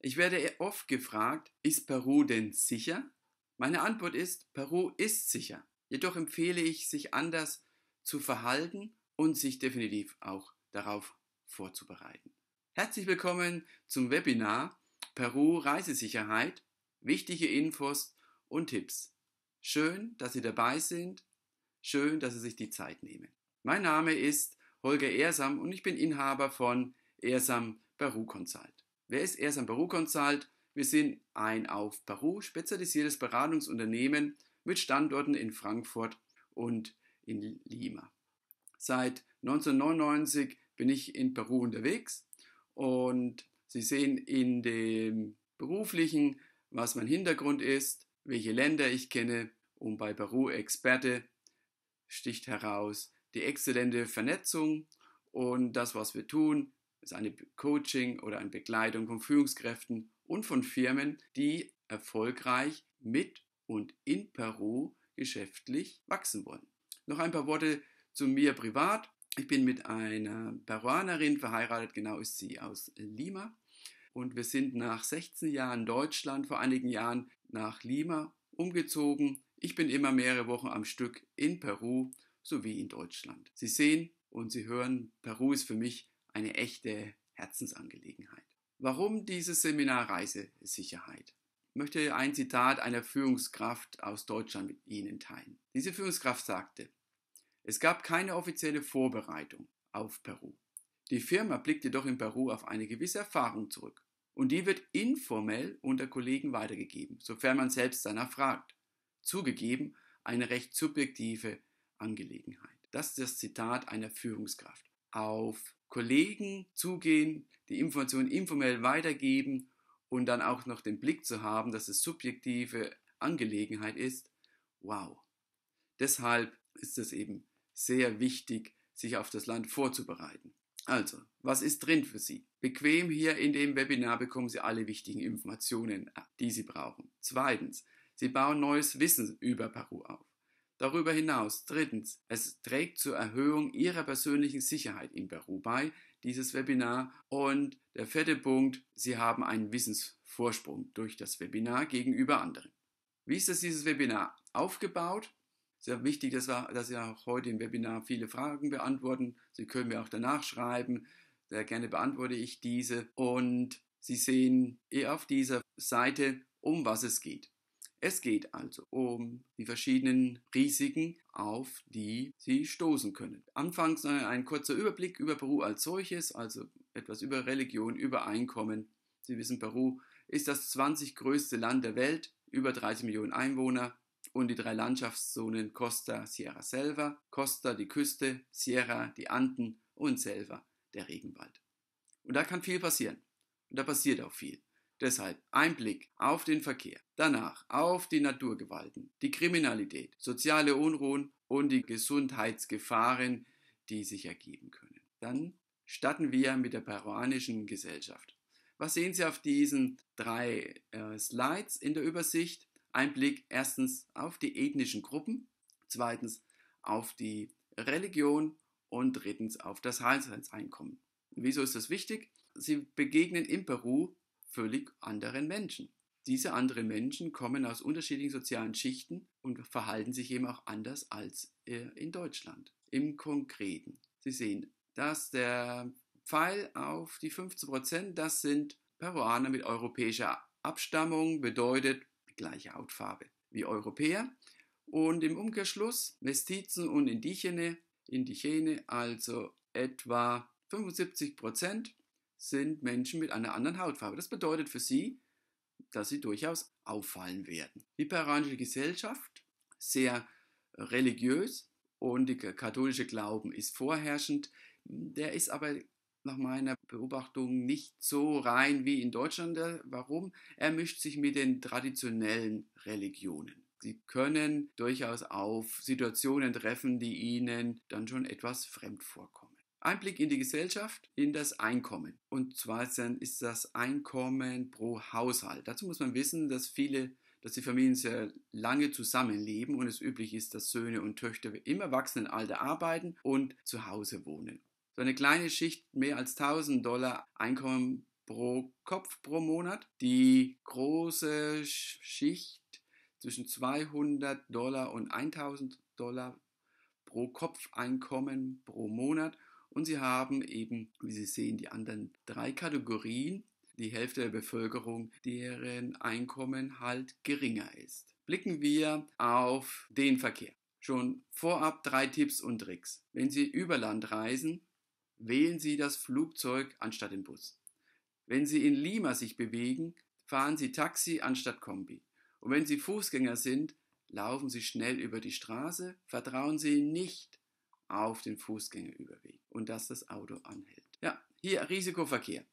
Ich werde e-, oft gefragt, ist Peru denn sicher? Meine Antwort ist, Peru ist sicher. Jedoch empfehle ich, sich anders zu verhalten und sich definitiv auch darauf vorzubereiten. Herzlich willkommen zum Webinar Peru Reisesicherheit, wichtige Infos und Tipps. Schön, dass Sie dabei sind. Schön, dass Sie sich die Zeit nehmen. Mein Name ist Holger Ersam und ich bin Inhaber von Ersam Peru Consult. Wer ist Ersan Peru Consult? Wir sind ein auf Peru spezialisiertes Beratungsunternehmen mit Standorten in Frankfurt und in Lima. Seit 1999 bin ich in Peru unterwegs und Sie sehen in dem beruflichen, was mein Hintergrund ist, welche Länder ich kenne und bei Peru Experte sticht heraus die exzellente Vernetzung und das, was wir tun, ist eine Coaching oder eine Begleitung von Führungskräften und von Firmen, die erfolgreich mit und in Peru geschäftlich wachsen wollen. Noch ein paar Worte zu mir privat. Ich bin mit einer Peruanerin verheiratet, genau ist sie aus Lima. Und wir sind nach 16 Jahren Deutschland vor einigen Jahren nach Lima umgezogen. Ich bin immer mehrere Wochen am Stück in Peru sowie in Deutschland. Sie sehen und Sie hören, Peru ist für mich eine echte Herzensangelegenheit. Warum dieses Seminar Reisesicherheit? Ich möchte ein Zitat einer Führungskraft aus Deutschland mit Ihnen teilen. Diese Führungskraft sagte, es gab keine offizielle Vorbereitung auf Peru. Die Firma blickte doch in Peru auf eine gewisse Erfahrung zurück. Und die wird informell unter Kollegen weitergegeben, sofern man selbst danach fragt. Zugegeben, eine recht subjektive Angelegenheit. Das ist das Zitat einer Führungskraft. Auf Kollegen zugehen, die Informationen informell weitergeben und dann auch noch den Blick zu haben, dass es subjektive Angelegenheit ist. Wow. Deshalb ist es eben sehr wichtig, sich auf das Land vorzubereiten. Also, was ist drin für Sie? Bequem hier in dem Webinar bekommen Sie alle wichtigen Informationen, die Sie brauchen. Zweitens, Sie bauen neues Wissen über Peru auf. Darüber hinaus, drittens, es trägt zur Erhöhung Ihrer persönlichen Sicherheit in Büro bei, dieses Webinar. Und der vierte Punkt, Sie haben einen Wissensvorsprung durch das Webinar gegenüber anderen. Wie ist das dieses Webinar aufgebaut? Sehr wichtig, dass, wir, dass Sie auch heute im Webinar viele Fragen beantworten. Sie können mir auch danach schreiben. Sehr gerne beantworte ich diese. Und Sie sehen eh auf dieser Seite, um was es geht. Es geht also um die verschiedenen Risiken, auf die sie stoßen können. Anfangs äh, ein kurzer Überblick über Peru als solches, also etwas über Religion, über Einkommen. Sie wissen, Peru ist das 20 größte Land der Welt, über 30 Millionen Einwohner und die drei Landschaftszonen Costa, Sierra Selva, Costa die Küste, Sierra die Anden und Selva der Regenwald. Und da kann viel passieren. Und da passiert auch viel. Deshalb ein Blick auf den Verkehr, danach auf die Naturgewalten, die Kriminalität, soziale Unruhen und die Gesundheitsgefahren, die sich ergeben können. Dann starten wir mit der peruanischen Gesellschaft. Was sehen Sie auf diesen drei äh, Slides in der Übersicht? Ein Blick erstens auf die ethnischen Gruppen, zweitens auf die Religion und drittens auf das Haushaltseinkommen. Wieso ist das wichtig? Sie begegnen in Peru völlig anderen Menschen. Diese anderen Menschen kommen aus unterschiedlichen sozialen Schichten und verhalten sich eben auch anders als äh, in Deutschland. Im Konkreten. Sie sehen, dass der Pfeil auf die 15 Prozent, das sind Peruaner mit europäischer Abstammung, bedeutet gleiche Hautfarbe wie Europäer. Und im Umkehrschluss Mestizen und Indigene, Indigene also etwa 75 Prozent sind Menschen mit einer anderen Hautfarbe. Das bedeutet für sie, dass sie durchaus auffallen werden. Die peruanische Gesellschaft, sehr religiös und der katholische Glauben ist vorherrschend. Der ist aber nach meiner Beobachtung nicht so rein wie in Deutschland. Warum? Er mischt sich mit den traditionellen Religionen. Sie können durchaus auf Situationen treffen, die ihnen dann schon etwas fremd vorkommen. Einblick in die Gesellschaft, in das Einkommen. Und zwar ist das Einkommen pro Haushalt. Dazu muss man wissen, dass viele, dass die Familien sehr lange zusammenleben und es üblich ist, dass Söhne und Töchter im Erwachsenenalter arbeiten und zu Hause wohnen. So eine kleine Schicht mehr als 1000 Dollar Einkommen pro Kopf pro Monat. Die große Schicht zwischen 200 Dollar und 1000 Dollar pro Kopf Einkommen pro Monat und sie haben eben, wie Sie sehen, die anderen drei Kategorien, die Hälfte der Bevölkerung, deren Einkommen halt geringer ist. Blicken wir auf den Verkehr. Schon vorab drei Tipps und Tricks. Wenn Sie über Land reisen, wählen Sie das Flugzeug anstatt den Bus. Wenn Sie in Lima sich bewegen, fahren Sie Taxi anstatt Kombi. Und wenn Sie Fußgänger sind, laufen Sie schnell über die Straße, vertrauen Sie nicht auf den Fußgängerüberweg und dass das Auto anhält. Ja, hier Risikoverkehr.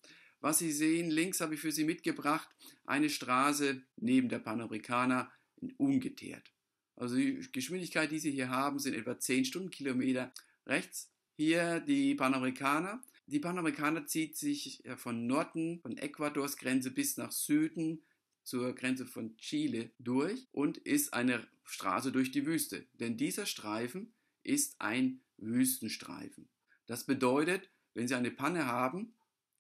Was Sie sehen, links habe ich für Sie mitgebracht, eine Straße neben der Panamericana ungeteert. Also die Geschwindigkeit, die Sie hier haben, sind etwa 10 Stundenkilometer. Rechts hier die Panamericana. Die Panamericana zieht sich äh, von Norden, von Ecuadors Grenze bis nach Süden zur Grenze von Chile durch und ist eine Straße durch die Wüste. Denn dieser Streifen ist ein Wüstenstreifen. Das bedeutet, wenn Sie eine Panne haben,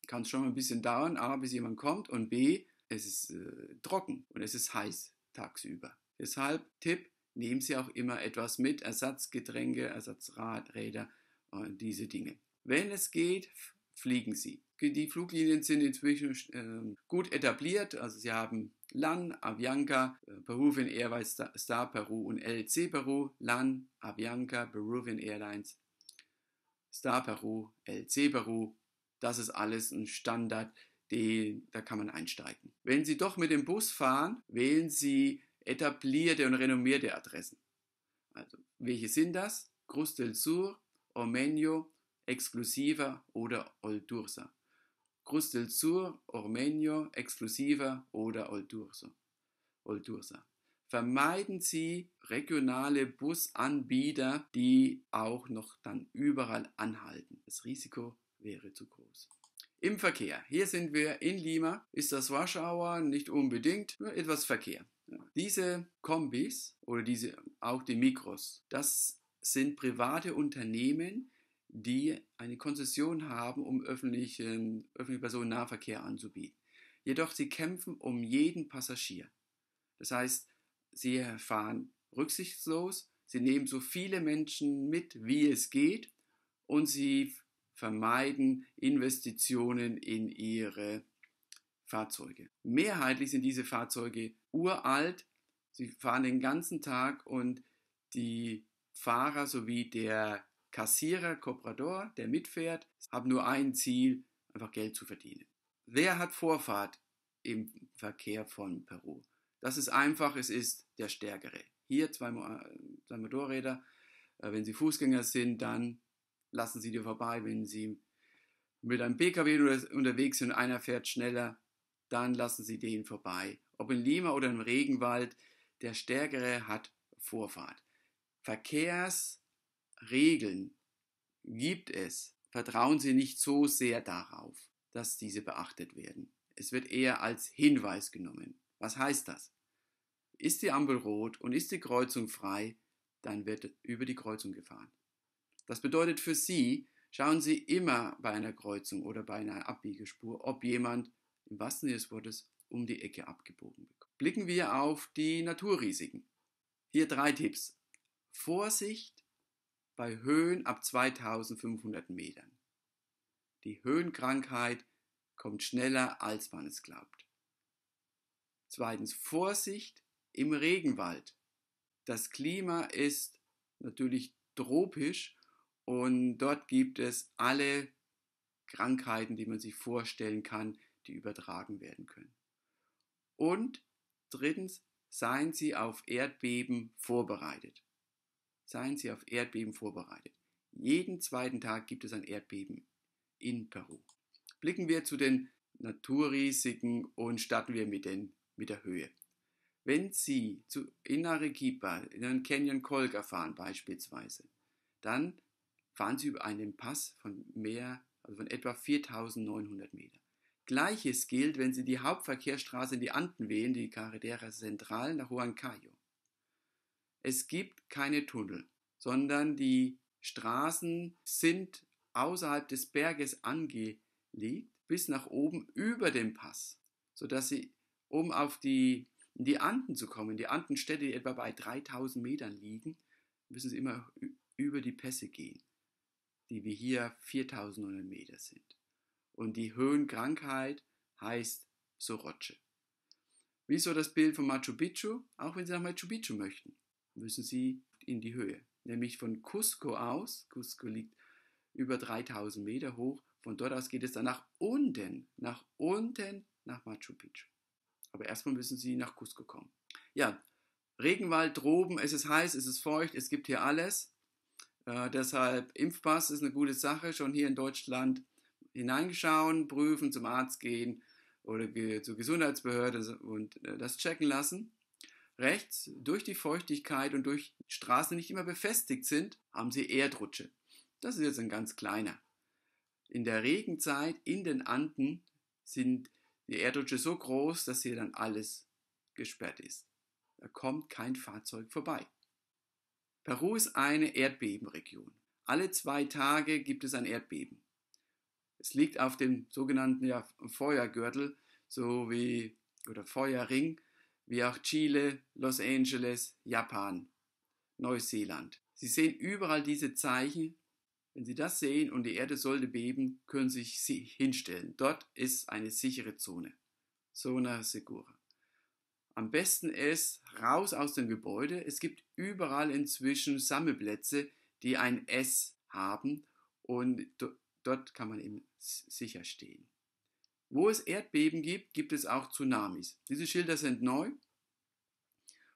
kann es schon mal ein bisschen dauern, a, bis jemand kommt und b, es ist äh, trocken und es ist heiß tagsüber. Deshalb Tipp, nehmen Sie auch immer etwas mit, Ersatzgetränke, Ersatzradräder, äh, diese Dinge. Wenn es geht, fliegen Sie. Die Fluglinien sind inzwischen äh, gut etabliert, also Sie haben LAN, Avianca, äh, Peruvian Airways Star Peru und LC Peru, LAN, Avianca, Peruvian Airlines, Star Peru, LC Peru. Das ist alles ein Standard, den, da kann man einsteigen. Wenn Sie doch mit dem Bus fahren, wählen Sie etablierte und renommierte Adressen. Also, welche sind das? Cruz del Sur, Ormeño, Exclusiva oder Oldursa. Cruz del Sur, Ormeño, Exclusiva oder Oldurso. Oldursa. Vermeiden Sie regionale Busanbieter, die auch noch dann überall anhalten. Das Risiko wäre zu groß. Im Verkehr. Hier sind wir in Lima. Ist das Warschauer? Nicht unbedingt, nur etwas Verkehr. Diese Kombis oder diese, auch die Mikros, das sind private Unternehmen, die eine Konzession haben, um öffentlichen, öffentlichen Personennahverkehr anzubieten. Jedoch sie kämpfen um jeden Passagier. Das heißt, sie fahren rücksichtslos, sie nehmen so viele Menschen mit, wie es geht, und sie vermeiden Investitionen in ihre Fahrzeuge. Mehrheitlich sind diese Fahrzeuge uralt, sie fahren den ganzen Tag und die Fahrer sowie der Kassierer, Comprador, der mitfährt, haben nur ein Ziel, einfach Geld zu verdienen. Wer hat Vorfahrt im Verkehr von Peru? Das ist einfach, es ist der Stärkere. Hier zwei, äh, zwei Motorräder, äh, wenn sie Fußgänger sind, dann lassen sie dir vorbei. Wenn sie mit einem PKW unterwegs sind und einer fährt schneller, dann lassen sie den vorbei. Ob in Lima oder im Regenwald, der Stärkere hat Vorfahrt. Verkehrs- Regeln gibt es, vertrauen Sie nicht so sehr darauf, dass diese beachtet werden. Es wird eher als Hinweis genommen. Was heißt das? Ist die Ampel rot und ist die Kreuzung frei, dann wird über die Kreuzung gefahren. Das bedeutet für Sie, schauen Sie immer bei einer Kreuzung oder bei einer Abbiegespur, ob jemand im wahrsten Sinne des Wortes um die Ecke abgebogen wird. Blicken wir auf die Naturrisiken. Hier drei Tipps. Vorsicht bei Höhen ab 2500 Metern. Die Höhenkrankheit kommt schneller, als man es glaubt. Zweitens Vorsicht im Regenwald. Das Klima ist natürlich tropisch und dort gibt es alle Krankheiten, die man sich vorstellen kann, die übertragen werden können. Und drittens, seien Sie auf Erdbeben vorbereitet seien Sie auf Erdbeben vorbereitet. Jeden zweiten Tag gibt es ein Erdbeben in Peru. Blicken wir zu den Naturrisiken und starten wir mit, den, mit der Höhe. Wenn Sie zu, in Arequipa, in den Canyon Colga fahren beispielsweise, dann fahren Sie über einen Pass von mehr, also von etwa 4900 Meter. Gleiches gilt, wenn Sie die Hauptverkehrsstraße in die Anden wählen, die Carretera Central nach Huancayo. Es gibt keine Tunnel, sondern die Straßen sind außerhalb des Berges angelegt, bis nach oben über dem Pass, sodass sie, um auf die, in die Anden zu kommen, die Andenstädte, die etwa bei 3000 Metern liegen, müssen sie immer über die Pässe gehen, die wie hier 4900 Meter sind. Und die Höhenkrankheit heißt Soroche. Wieso das Bild von Machu Picchu, auch wenn Sie nach Machu Picchu möchten müssen sie in die Höhe. Nämlich von Cusco aus, Cusco liegt über 3000 Meter hoch, von dort aus geht es dann nach unten, nach unten nach Machu Picchu. Aber erstmal müssen sie nach Cusco kommen. Ja, Regenwald, Droben, es ist heiß, es ist feucht, es gibt hier alles. Äh, deshalb Impfpass ist eine gute Sache, schon hier in Deutschland hineingeschauen, prüfen, zum Arzt gehen oder zur Gesundheitsbehörde und äh, das checken lassen rechts durch die Feuchtigkeit und durch Straßen nicht immer befestigt sind, haben sie Erdrutsche. Das ist jetzt ein ganz kleiner. In der Regenzeit in den Anden sind die Erdrutsche so groß, dass hier dann alles gesperrt ist. Da kommt kein Fahrzeug vorbei. Peru ist eine Erdbebenregion. Alle zwei Tage gibt es ein Erdbeben. Es liegt auf dem sogenannten ja, Feuergürtel, so wie oder Feuerring, wie auch Chile, Los Angeles, Japan, Neuseeland. Sie sehen überall diese Zeichen. Wenn Sie das sehen und die Erde sollte beben, können Sie sich hinstellen. Dort ist eine sichere Zone. Zona Segura. Am besten ist raus aus dem Gebäude. Es gibt überall inzwischen Sammelplätze, die ein S haben und dort kann man eben sicher stehen. Wo es Erdbeben gibt, gibt es auch Tsunamis. Diese Schilder sind neu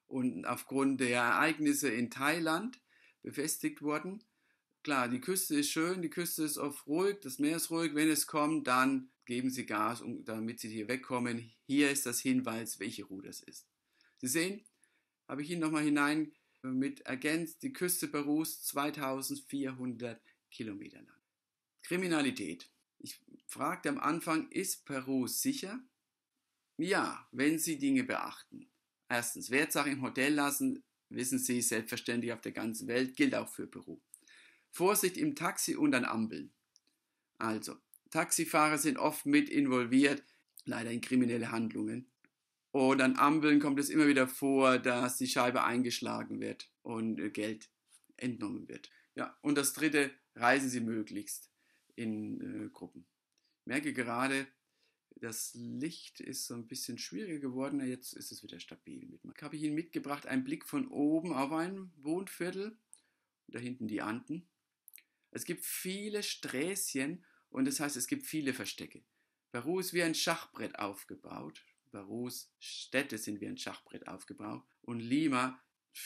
und aufgrund der Ereignisse in Thailand befestigt worden. Klar, die Küste ist schön, die Küste ist oft ruhig, das Meer ist ruhig. Wenn es kommt, dann geben Sie Gas, um, damit Sie hier wegkommen. Hier ist das Hinweis, welche Ruhe das ist. Sie sehen, habe ich Ihnen nochmal hinein äh, mit ergänzt, die Küste Perus 2400 Kilometer lang. Kriminalität. Ich fragte am Anfang, ist Peru sicher? Ja, wenn Sie Dinge beachten. Erstens, Wertsachen im Hotel lassen, wissen Sie, selbstverständlich auf der ganzen Welt, gilt auch für Peru. Vorsicht im Taxi und an Ampeln. Also, Taxifahrer sind oft mit involviert, leider in kriminelle Handlungen. Und an Ampeln kommt es immer wieder vor, dass die Scheibe eingeschlagen wird und äh, Geld entnommen wird. Ja, und das dritte, reisen Sie möglichst in äh, Gruppen. Ich merke gerade, das Licht ist so ein bisschen schwieriger geworden. Jetzt ist es wieder stabil. Ich habe Ihnen mitgebracht einen Blick von oben auf ein Wohnviertel. Da hinten die Anden. Es gibt viele Sträßchen und das heißt, es gibt viele Verstecke. Peru ist wie ein Schachbrett aufgebaut. Perus Städte sind wie ein Schachbrett aufgebaut. Und Lima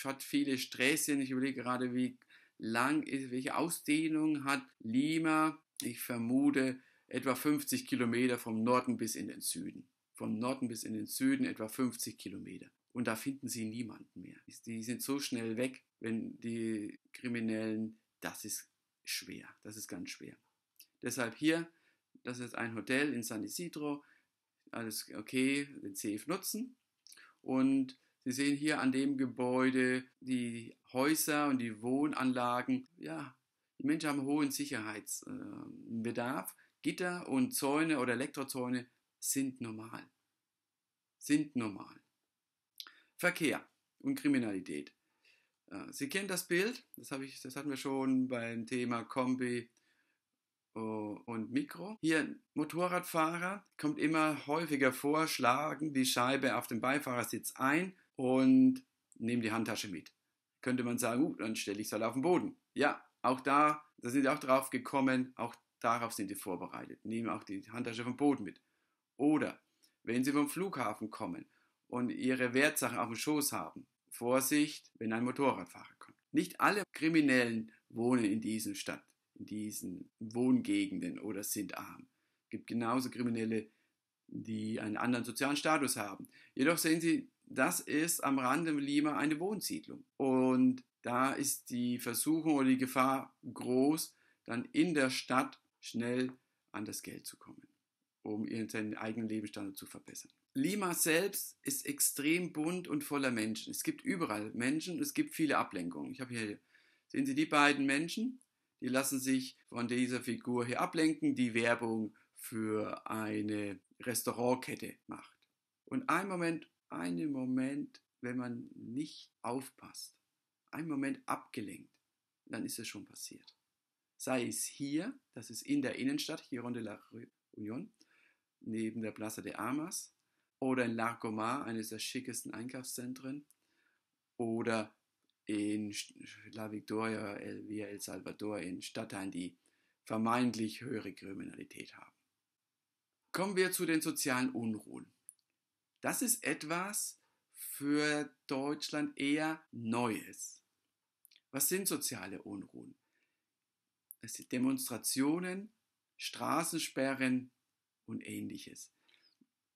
hat viele Sträßchen. Ich überlege gerade, wie lang ist, welche Ausdehnung hat Lima ich vermute, etwa 50 Kilometer vom Norden bis in den Süden. Vom Norden bis in den Süden etwa 50 Kilometer. Und da finden sie niemanden mehr. Die sind so schnell weg, wenn die Kriminellen, das ist schwer, das ist ganz schwer. Deshalb hier, das ist ein Hotel in San Isidro, alles okay, den Safe nutzen. Und Sie sehen hier an dem Gebäude die Häuser und die Wohnanlagen, ja, die Menschen haben hohen Sicherheitsbedarf. Gitter und Zäune oder Elektrozäune sind normal. Sind normal. Verkehr und Kriminalität. Äh, Sie kennen das Bild, das, ich, das hatten wir schon beim Thema Kombi äh, und Mikro. Hier, Motorradfahrer kommt immer häufiger vor, schlagen die Scheibe auf den Beifahrersitz ein und nehmen die Handtasche mit. Könnte man sagen, uh, dann stelle ich es halt auf den Boden. Ja, auch da, da sind sie auch drauf gekommen, auch darauf sind sie vorbereitet. Nehmen auch die Handtasche vom Boden mit. Oder wenn sie vom Flughafen kommen und ihre Wertsachen auf dem Schoß haben. Vorsicht, wenn ein Motorradfahrer kommt. Nicht alle Kriminellen wohnen in diesen Stadt, in diesen Wohngegenden oder sind arm. Es gibt genauso Kriminelle, die einen anderen sozialen Status haben. Jedoch sehen sie das ist am Rande Lima eine Wohnsiedlung. Und da ist die Versuchung oder die Gefahr groß, dann in der Stadt schnell an das Geld zu kommen, um ihren eigenen Lebensstandard zu verbessern. Lima selbst ist extrem bunt und voller Menschen. Es gibt überall Menschen, es gibt viele Ablenkungen. Ich habe hier, sehen Sie die beiden Menschen? Die lassen sich von dieser Figur hier ablenken, die Werbung für eine Restaurantkette macht. Und einen Moment einen Moment, wenn man nicht aufpasst, einen Moment abgelenkt, dann ist es schon passiert. Sei es hier, das ist in der Innenstadt, hier de la Union, neben der Plaza de Armas, oder in Larcomar, eines der schickesten Einkaufszentren, oder in La Victoria, Via El Salvador, in Stadtteilen, die vermeintlich höhere Kriminalität haben. Kommen wir zu den sozialen Unruhen. Das ist etwas für Deutschland eher Neues. Was sind soziale Unruhen? Es sind Demonstrationen, Straßensperren und ähnliches.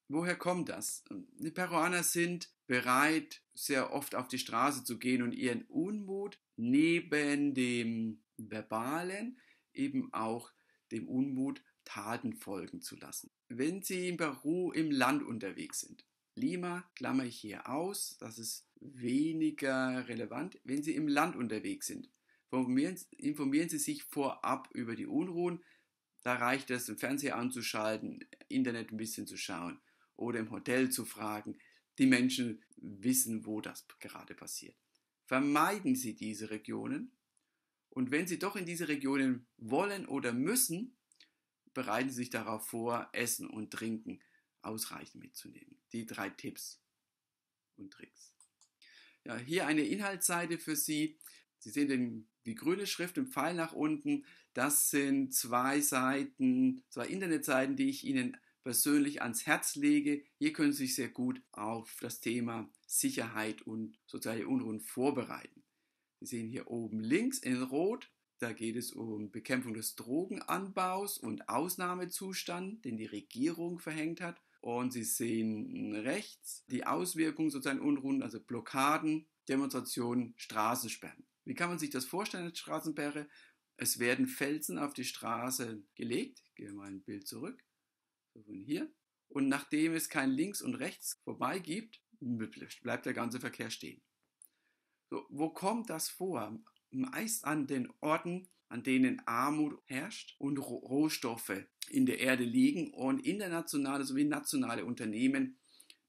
Woher kommt das? Die Peruaner sind bereit, sehr oft auf die Straße zu gehen und ihren Unmut neben dem verbalen eben auch dem Unmut Taten folgen zu lassen. Wenn sie in Peru im Land unterwegs sind, Lima klammer ich hier aus, das ist weniger relevant, wenn Sie im Land unterwegs sind. Informieren, Sie sich vorab über die Unruhen, da reicht es, den Fernseher anzuschalten, Internet ein bisschen zu schauen oder im Hotel zu fragen. Die Menschen wissen, wo das gerade passiert. Vermeiden Sie diese Regionen und wenn Sie doch in diese Regionen wollen oder müssen, bereiten Sie sich darauf vor, Essen und Trinken ausreichend mitzunehmen. Die drei Tipps und Tricks. Ja, hier eine Inhaltsseite für Sie. Sie sehen den, die grüne Schrift im Pfeil nach unten. Das sind zwei Seiten, zwei Internetseiten, die ich Ihnen persönlich ans Herz lege. Hier können Sie sich sehr gut auf das Thema Sicherheit und soziale Unruhen vorbereiten. Sie sehen hier oben links in Rot, da geht es um Bekämpfung des Drogenanbaus und Ausnahmezustand, den die Regierung verhängt hat. Und Sie sehen rechts die Auswirkungen sozusagen Unruhen, also Blockaden, Demonstrationen, Straßensperren. Wie kann man sich das vorstellen als Straßensperre? Es werden Felsen auf die Straße gelegt. Ich gehe mal ein Bild zurück. So von hier. Und nachdem es kein Links und Rechts vorbei gibt, bleibt der ganze Verkehr stehen. So, wo kommt das vor? Meist an den Orten, an denen Armut herrscht und Rohstoffe in der Erde liegen und internationale sowie nationale Unternehmen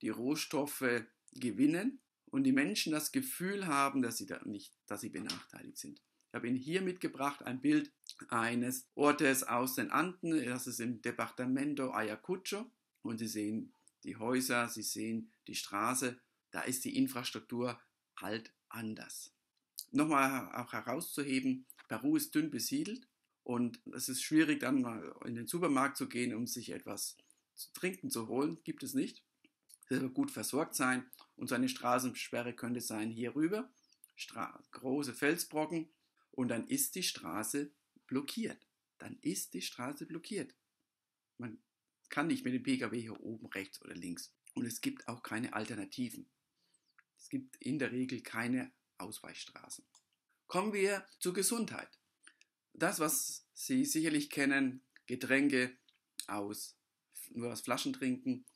die Rohstoffe gewinnen und die Menschen das Gefühl haben, dass sie da nicht, dass sie benachteiligt sind. Ich habe Ihnen hier mitgebracht ein Bild eines Ortes aus den Anden, das ist im Departamento Ayacucho und Sie sehen die Häuser, Sie sehen die Straße, da ist die Infrastruktur halt anders. Nochmal auch herauszuheben, Peru ist dünn besiedelt und es ist schwierig, dann mal in den Supermarkt zu gehen, um sich etwas zu trinken zu holen. Gibt es nicht. Selber gut versorgt sein und seine Straßensperre könnte sein hier rüber. Stra große Felsbrocken und dann ist die Straße blockiert. Dann ist die Straße blockiert. Man kann nicht mit dem Pkw hier oben rechts oder links. Und es gibt auch keine Alternativen. Es gibt in der Regel keine Ausweichstraßen. Kommen wir zur Gesundheit. Das, was Sie sicherlich kennen, Getränke aus, nur aus Flaschen trinken,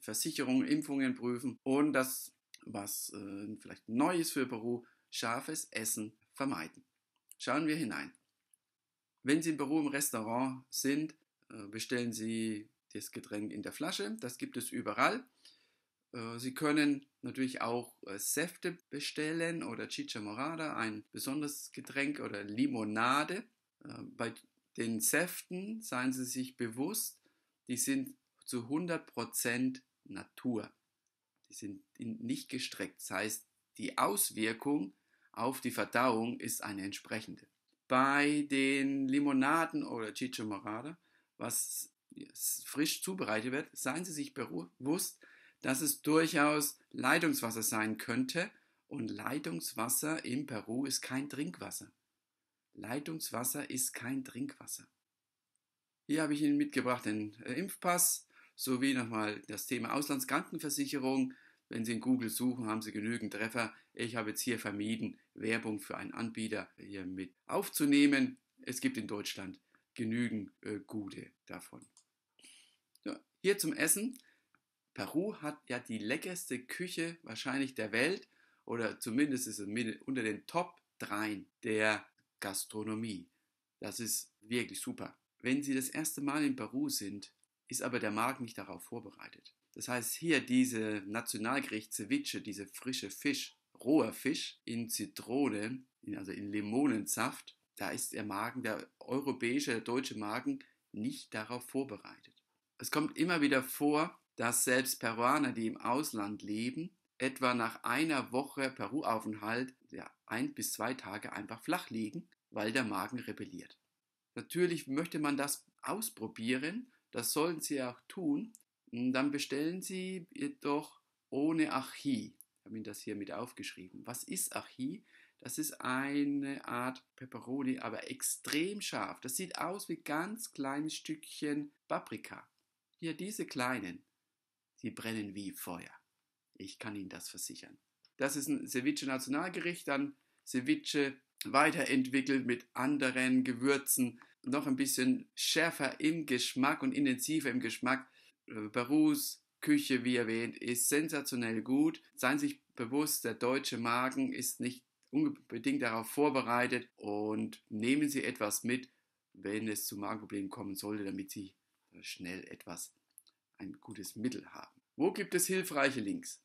Versicherungen, Impfungen prüfen und das, was äh, vielleicht Neues für Peru, scharfes Essen vermeiden. Schauen wir hinein. Wenn Sie in Peru im Restaurant sind, äh, bestellen Sie das Getränk in der Flasche. Das gibt es überall. Äh, Sie können natürlich auch äh, Säfte bestellen oder Chicha Morada, ein besonderes Getränk oder Limonade. Äh, bei den Säften, seien Sie sich bewusst, die sind zu 100% Natur. Die sind nicht gestreckt. Das heißt, die Auswirkung auf die Verdauung ist eine entsprechende. Bei den Limonaden oder Chicha Morada, was frisch zubereitet wird, seien Sie sich bewusst, dass es durchaus Leitungswasser sein könnte. Und Leitungswasser in Peru ist kein Trinkwasser. Leitungswasser ist kein Trinkwasser. Hier habe ich Ihnen mitgebracht den äh, Impfpass sowie nochmal das Thema Auslandskrankenversicherung. Wenn Sie in Google suchen, haben Sie genügend Treffer. Ich habe jetzt hier vermieden, Werbung für einen Anbieter hier mit aufzunehmen. Es gibt in Deutschland genügend äh, gute davon. So, hier zum Essen. Peru hat ja die leckerste Küche wahrscheinlich der Welt oder zumindest ist es unter den Top 3 der Gastronomie. Das ist wirklich super. Wenn Sie das erste Mal in Peru sind, ist aber der Markt nicht darauf vorbereitet. Das heißt, hier diese Nationalgericht Ceviche, diese frische Fisch, roher Fisch in Zitrone, also in Limonensaft, da ist der Magen, der europäische, der deutsche Magen nicht darauf vorbereitet. Es kommt immer wieder vor, dass selbst Peruaner, die im Ausland leben, etwa nach einer Woche Peru-Aufenthalt ja, ein bis zwei Tage einfach flach liegen, weil der Magen rebelliert. Natürlich möchte man das ausprobieren, das sollen Sie auch tun. Hm, dann bestellen Sie jedoch ohne Archie. Ich habe Ihnen das hier mit aufgeschrieben. Was ist Archie? Das ist eine Art Peperoni, aber extrem scharf. Das sieht aus wie ganz kleine Stückchen Paprika. Hier diese kleinen. Sie brennen wie Feuer. Ich kann Ihnen das versichern. Das ist ein Ceviche-Nationalgericht, dann Ceviche weiterentwickelt mit anderen Gewürzen, noch ein bisschen schärfer im Geschmack und intensiver im Geschmack. Perus äh, Küche, wie erwähnt, ist sensationell gut. Seien Sie sich bewusst, der deutsche Magen ist nicht unbedingt darauf vorbereitet und nehmen Sie etwas mit, wenn es zu Magenproblemen kommen sollte, damit Sie äh, schnell etwas ein gutes Mittel haben. Wo gibt es hilfreiche Links?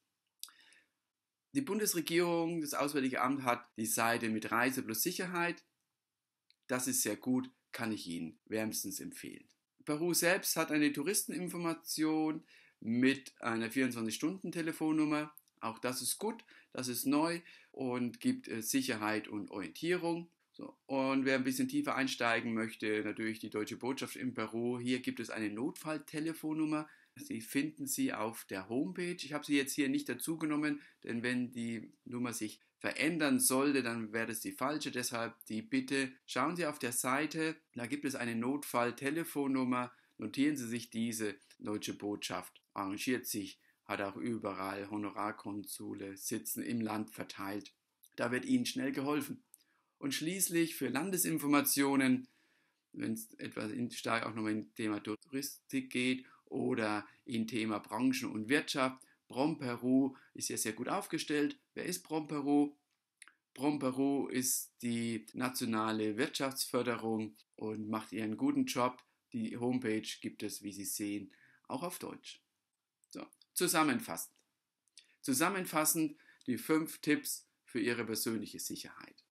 Die Bundesregierung, das Auswärtige Amt hat die Seite mit Reise plus Sicherheit. Das ist sehr gut, kann ich Ihnen wärmstens empfehlen. Peru selbst hat eine Touristeninformation mit einer 24-Stunden-Telefonnummer. Auch das ist gut, das ist neu und gibt äh, Sicherheit und Orientierung. So, und wer ein bisschen tiefer einsteigen möchte, natürlich die Deutsche Botschaft in Peru. Hier gibt es eine Notfalltelefonnummer Sie finden sie auf der Homepage. Ich habe sie jetzt hier nicht dazu genommen, denn wenn die Nummer sich verändern sollte, dann wäre das die falsche. Deshalb die Bitte, schauen Sie auf der Seite, da gibt es eine Notfalltelefonnummer. Notieren Sie sich diese. Deutsche Botschaft arrangiert sich, hat auch überall Honorarkonsule, sitzen im Land verteilt. Da wird Ihnen schnell geholfen. Und schließlich für Landesinformationen, wenn es etwas stark auch nochmal in Thema Touristik geht oder in Thema Branchen und Wirtschaft. Prompero ist ja sehr gut aufgestellt. Wer ist Prompero? Prompero ist die nationale Wirtschaftsförderung und macht ihren guten Job. Die Homepage gibt es, wie Sie sehen, auch auf Deutsch. So, zusammenfassend. Zusammenfassend die fünf Tipps für Ihre persönliche Sicherheit.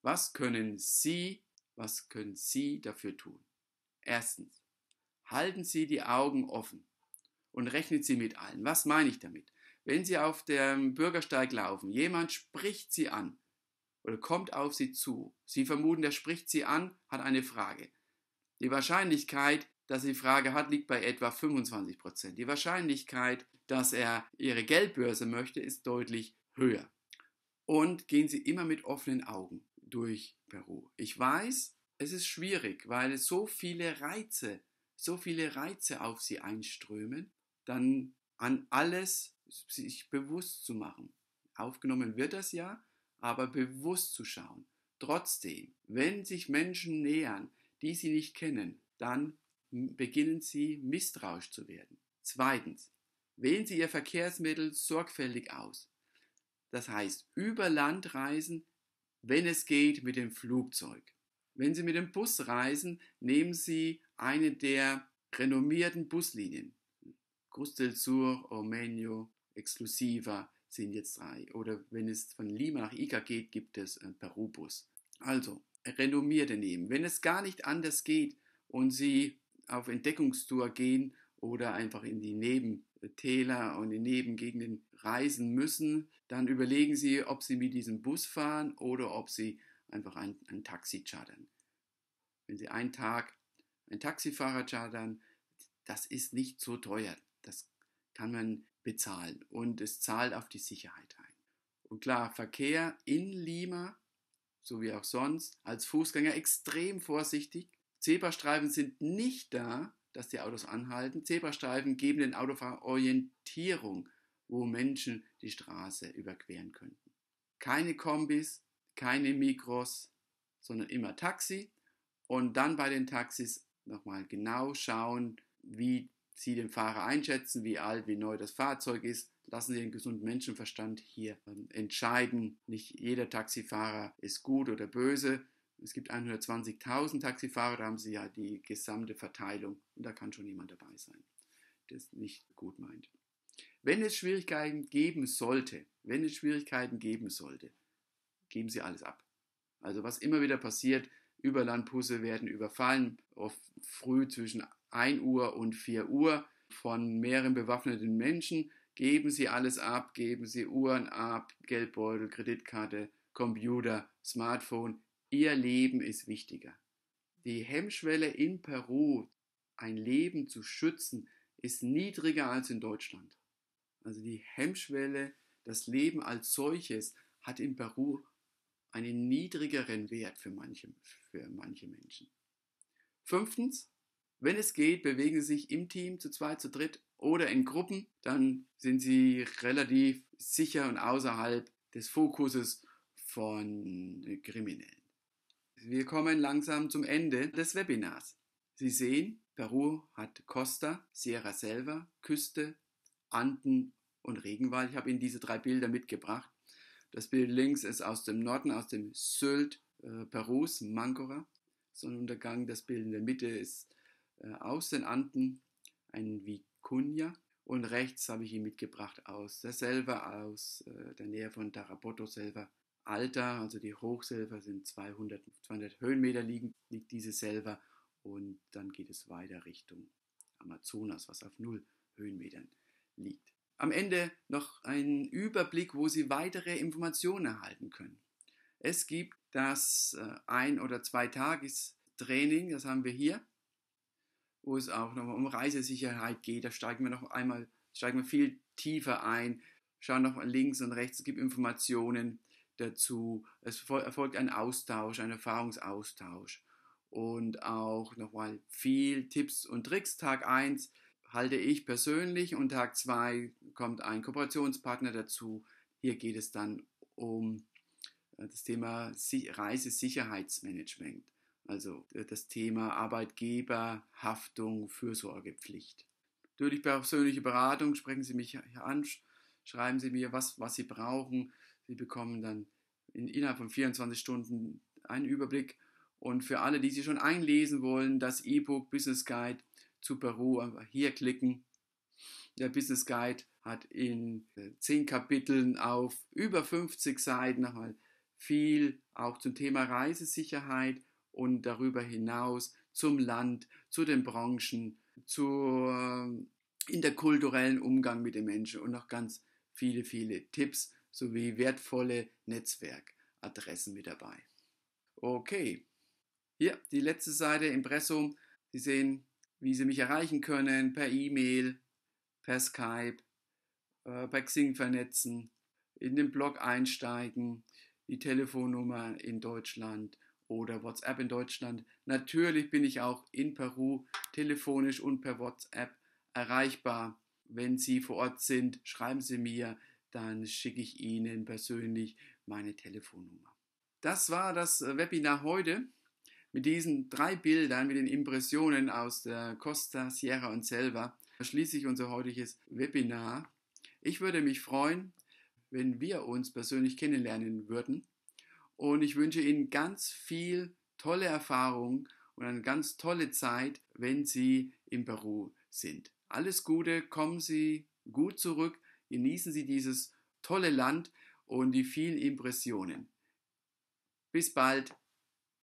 Was können Sie, was können Sie dafür tun? Erstens, halten Sie die Augen offen und rechnen Sie mit allen. Was meine ich damit? Wenn Sie auf dem Bürgersteig laufen, jemand spricht Sie an oder kommt auf Sie zu. Sie vermuten, der spricht Sie an, hat eine Frage. Die Wahrscheinlichkeit, dass er die Frage hat, liegt bei etwa 25 Prozent. Die Wahrscheinlichkeit, dass er Ihre Geldbörse möchte, ist deutlich höher. Und gehen Sie immer mit offenen Augen durch Peru. Ich weiß, es ist schwierig, weil es so viele Reize gibt so viele Reize auf sie einströmen, dann an alles sich bewusst zu machen. Aufgenommen wird das ja, aber bewusst zu schauen. Trotzdem, wenn sich Menschen nähern, die sie nicht kennen, dann beginnen sie misstrauisch zu werden. Zweitens, wählen Sie Ihr Verkehrsmittel sorgfältig aus. Das heißt, über Land reisen, wenn es geht, mit dem Flugzeug. Wenn Sie mit dem Bus reisen, nehmen Sie eine der renommierten Buslinien. Cruz del Sur, Ormeño, Exclusiva sind jetzt drei. Oder wenn es von Lima nach Ica geht, gibt es äh, Perubus. Also, renommierte nehmen. Wenn es gar nicht anders geht und Sie auf Entdeckungstour gehen oder einfach in die Nebentäler und in Nebengegenden reisen müssen, dann überlegen Sie, ob Sie mit diesem Bus fahren oder ob Sie einfach ein, ein Taxi chartern. Wenn Sie einen Tag ein Taxifahrer chartern, das ist nicht so teuer. Das kann man bezahlen und es zahlt auf die Sicherheit ein. Und klar, Verkehr in Lima, so wie auch sonst, als Fußgänger extrem vorsichtig. Zebrastreifen sind nicht da, dass die Autos anhalten. Zebrastreifen geben den Autofahrern Orientierung, wo Menschen die Straße überqueren könnten. Keine Kombis, keine Mikros, sondern immer Taxi und dann bei den Taxis nochmal genau schauen, wie Sie den Fahrer einschätzen, wie alt, wie neu das Fahrzeug ist. Lassen Sie den gesunden Menschenverstand hier ähm, entscheiden. Nicht jeder Taxifahrer ist gut oder böse. Es gibt 120.000 Taxifahrer, da haben Sie ja die gesamte Verteilung und da kann schon jemand dabei sein, der es nicht gut meint. Wenn es Schwierigkeiten geben sollte, wenn es Schwierigkeiten geben sollte, geben Sie alles ab. Also was immer wieder passiert, Überlandbusse werden überfallen, oft früh zwischen 1 Uhr und 4 Uhr von mehreren bewaffneten Menschen. Geben sie alles ab, geben sie Uhren ab, Geldbeutel, Kreditkarte, Computer, Smartphone. Ihr Leben ist wichtiger. Die Hemmschwelle in Peru, ein Leben zu schützen, ist niedriger als in Deutschland. Also die Hemmschwelle, das Leben als solches hat in Peru einen niedrigeren Wert für manche, für manche Menschen. Fünftens, wenn es geht, bewegen Sie sich im Team zu zweit, zu dritt oder in Gruppen, dann sind Sie relativ sicher und außerhalb des Fokuses von Kriminellen. Wir kommen langsam zum Ende des Webinars. Sie sehen, Peru hat Costa, Sierra Selva, Küste, Anden und Regenwald. Ich habe Ihnen diese drei Bilder mitgebracht. Das Bild links ist aus dem Norden, aus dem Sylt äh, Perus, Mancora, Sonnenuntergang, das Bild in der Mitte ist äh, aus den Anden, ein Vicuña. Und rechts habe ich ihn mitgebracht aus der Selva, aus äh, der Nähe von Tarapoto-Selva. Alta, also die Hochselva sind 200, 200 Höhenmeter liegen, liegt diese Selva und dann geht es weiter Richtung Amazonas, was auf 0 Höhenmetern liegt. Am Ende noch ein Überblick, wo Sie weitere Informationen erhalten können. Es gibt das äh, ein- oder Zwei-Tages-Training, das haben wir hier, wo es auch nochmal um Reisesicherheit geht. Da steigen wir noch einmal, steigen wir viel tiefer ein, schauen noch links und rechts, es gibt Informationen dazu. Es erfolgt ein Austausch, ein Erfahrungsaustausch. Und auch nochmal viel Tipps und Tricks. Tag 1 halte ich persönlich und Tag 2 kommt ein Kooperationspartner dazu. Hier geht es dann um das Thema Reisesicherheitsmanagement, also äh, das Thema Arbeitgeber, Arbeitgeberhaftung, Fürsorgepflicht. Natürlich persönliche Beratung, sprechen Sie mich an, schreiben Sie mir, was, was Sie brauchen. Sie bekommen dann in, innerhalb von 24 Stunden einen Überblick. Und für alle, die Sie schon einlesen wollen, das E-Book Business Guide zu Peru, einfach hier klicken. Der Business Guide hat in äh, zehn Kapiteln auf über 50 Seiten nochmal viel auch zum Thema Reisesicherheit und darüber hinaus zum Land, zu den Branchen, zu interkulturellen Umgang mit den Menschen und noch ganz viele, viele Tipps sowie wertvolle Netzwerkadressen mit dabei. Okay, hier die letzte Seite Impressum. Sie sehen, wie Sie mich erreichen können per E-Mail, per Skype, äh, bei Xing vernetzen, in den Blog einsteigen, die Telefonnummer in Deutschland oder WhatsApp in Deutschland. Natürlich bin ich auch in Peru telefonisch und per WhatsApp erreichbar. Wenn Sie vor Ort sind, schreiben Sie mir, dann schicke ich Ihnen persönlich meine Telefonnummer. Das war das äh, Webinar heute mit diesen drei Bildern, mit den Impressionen aus der Costa, Sierra und Selva. Schließe ich unser heutiges Webinar. Ich würde mich freuen, wenn wir uns persönlich kennenlernen würden. Und ich wünsche Ihnen ganz viel tolle Erfahrung und eine ganz tolle Zeit, wenn Sie in Peru sind. Alles Gute, kommen Sie gut zurück, genießen Sie dieses tolle Land und die vielen Impressionen. Bis bald.